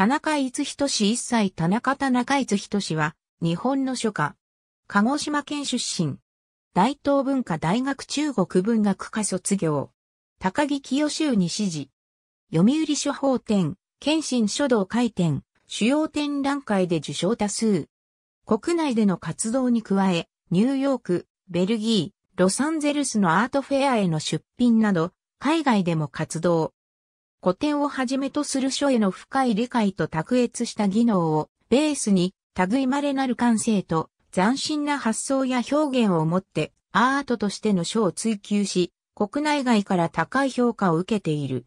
田中逸人氏一歳田中田中逸人氏は、日本の書家。鹿児島県出身。大東文化大学中国文学科卒業。高木清修に指示。読売書法展、謙信書道会展、主要展覧会で受賞多数。国内での活動に加え、ニューヨーク、ベルギー、ロサンゼルスのアートフェアへの出品など、海外でも活動。古典をはじめとする書への深い理解と卓越した技能をベースに類まれなる感性と斬新な発想や表現をもってアートとしての書を追求し、国内外から高い評価を受けている。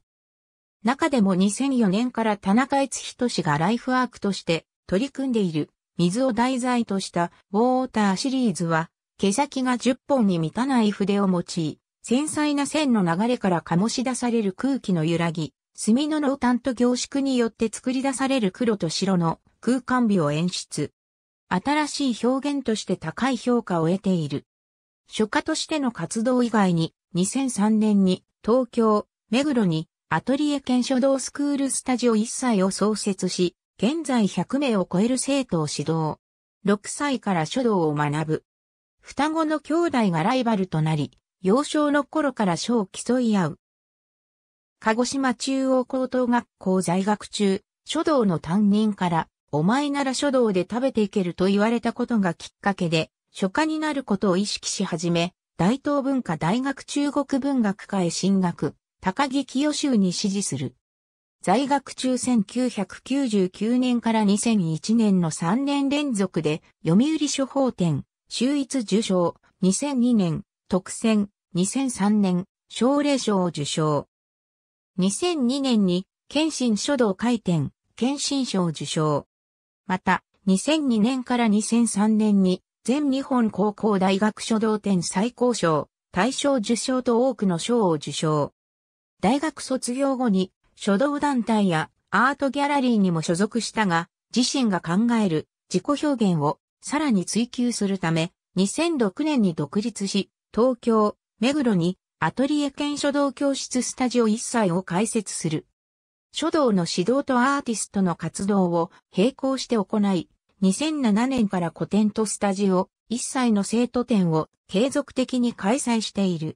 中でも2004年から田中悦人氏がライフワークとして取り組んでいる水を題材としたウォーターシリーズは、毛先が10本に満たない筆を用い、繊細な線の流れから醸し出される空気の揺らぎ、墨の濃淡と凝縮によって作り出される黒と白の空間美を演出。新しい表現として高い評価を得ている。書家としての活動以外に、2003年に東京、目黒にアトリエ兼書道スクールスタジオ1歳を創設し、現在100名を超える生徒を指導。6歳から書道を学ぶ。双子の兄弟がライバルとなり、幼少の頃から書を競い合う。鹿児島中央高等学校在学中、書道の担任から、お前なら書道で食べていけると言われたことがきっかけで、書家になることを意識し始め、大東文化大学中国文学科へ進学、高木清修に支持する。在学中1999年から2001年の3年連続で、読売書法展、秀逸受賞、2002年、特選、2003年、奨励賞を受賞。2002年に、謙信書道回転、謙信賞受賞。また、2002年から2003年に、全日本高校大学書道展最高賞、大賞受賞と多くの賞を受賞。大学卒業後に、書道団体やアートギャラリーにも所属したが、自身が考える自己表現をさらに追求するため、2006年に独立し、東京、目黒にアトリエ兼書道教室スタジオ一切を開設する。書道の指導とアーティストの活動を並行して行い、2007年から古典とスタジオ一切の生徒展を継続的に開催している。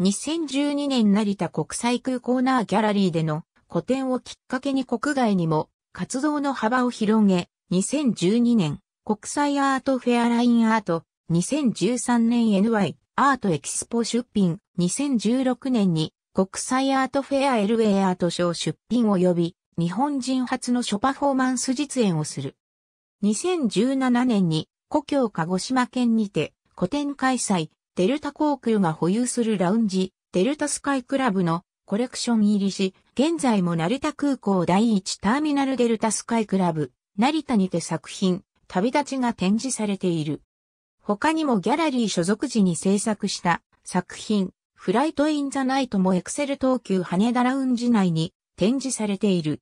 2012年成田国際空港ナーギャラリーでの古典をきっかけに国外にも活動の幅を広げ、2012年国際アートフェアラインアート、2013年 NY アートエキスポ出品2016年に国際アートフェアエルウェイアート賞出品及び日本人初のショパフォーマンス実演をする。2017年に故郷鹿児島県にて個展開催デルタ航空が保有するラウンジデルタスカイクラブのコレクション入りし、現在も成田空港第1ターミナルデルタスカイクラブ、成田にて作品、旅立ちが展示されている。他にもギャラリー所属時に制作した作品、フライトインザナイトもエクセル東急羽田ラウンジ内に展示されている。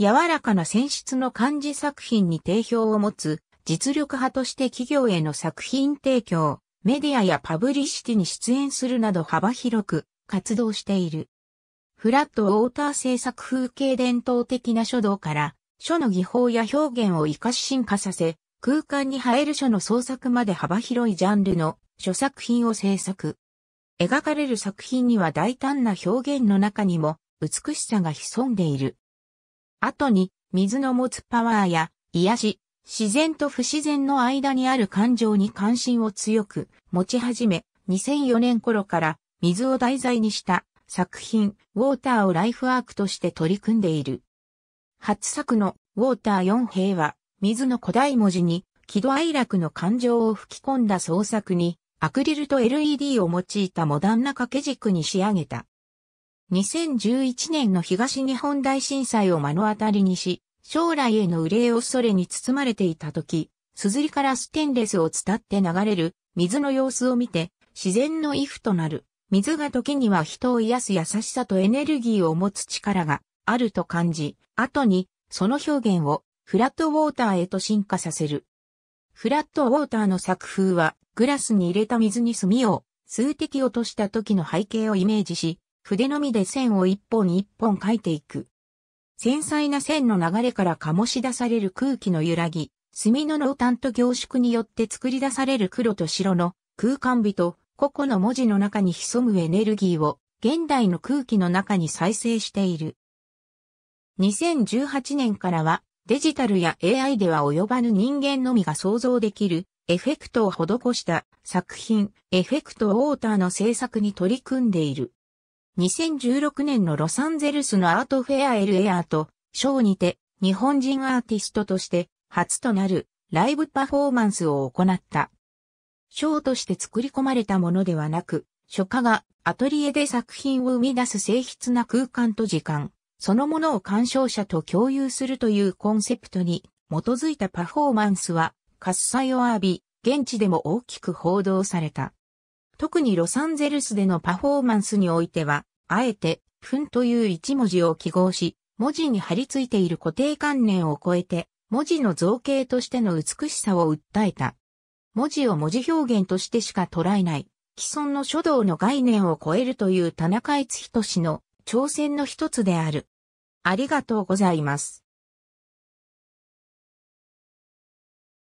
柔らかな選出の漢字作品に定評を持つ実力派として企業への作品提供、メディアやパブリシティに出演するなど幅広く活動している。フラットウォーター制作風景伝統的な書道から書の技法や表現を活かし進化させ、空間に映える書の創作まで幅広いジャンルの書作品を制作。描かれる作品には大胆な表現の中にも美しさが潜んでいる。後に水の持つパワーや癒し、自然と不自然の間にある感情に関心を強く持ち始め、2004年頃から水を題材にした作品、ウォーターをライフワークとして取り組んでいる。初作のウォーター4平は水の古代文字に、喜怒哀楽の感情を吹き込んだ創作に、アクリルと LED を用いたモダンな掛け軸に仕上げた。2011年の東日本大震災を目の当たりにし、将来への憂いを恐れに包まれていた時、硯からステンレスを伝って流れる水の様子を見て、自然の癒となる、水が時には人を癒す優しさとエネルギーを持つ力があると感じ、後にその表現をフラットウォーターへと進化させる。フラットウォーターの作風は、グラスに入れた水に墨を数滴落とした時の背景をイメージし、筆のみで線を一本一本描いていく。繊細な線の流れから醸し出される空気の揺らぎ、墨の濃淡と凝縮によって作り出される黒と白の空間美と個々の文字の中に潜むエネルギーを現代の空気の中に再生している。2018年からはデジタルや AI では及ばぬ人間のみが想像できるエフェクトを施した作品、エフェクトウォーターの制作に取り組んでいる。2016年のロサンゼルスのアートフェア LA アート、ショーにて日本人アーティストとして初となるライブパフォーマンスを行った。ショーとして作り込まれたものではなく、書家がアトリエで作品を生み出す静筆な空間と時間、そのものを鑑賞者と共有するというコンセプトに基づいたパフォーマンスは喝采を浴び、現地でも大きく報道された。特にロサンゼルスでのパフォーマンスにおいては、あえて、ふんという一文字を記号し、文字に貼り付いている固定観念を超えて、文字の造形としての美しさを訴えた。文字を文字表現としてしか捉えない、既存の書道の概念を超えるという田中悦人氏の挑戦の一つである。ありがとうございます。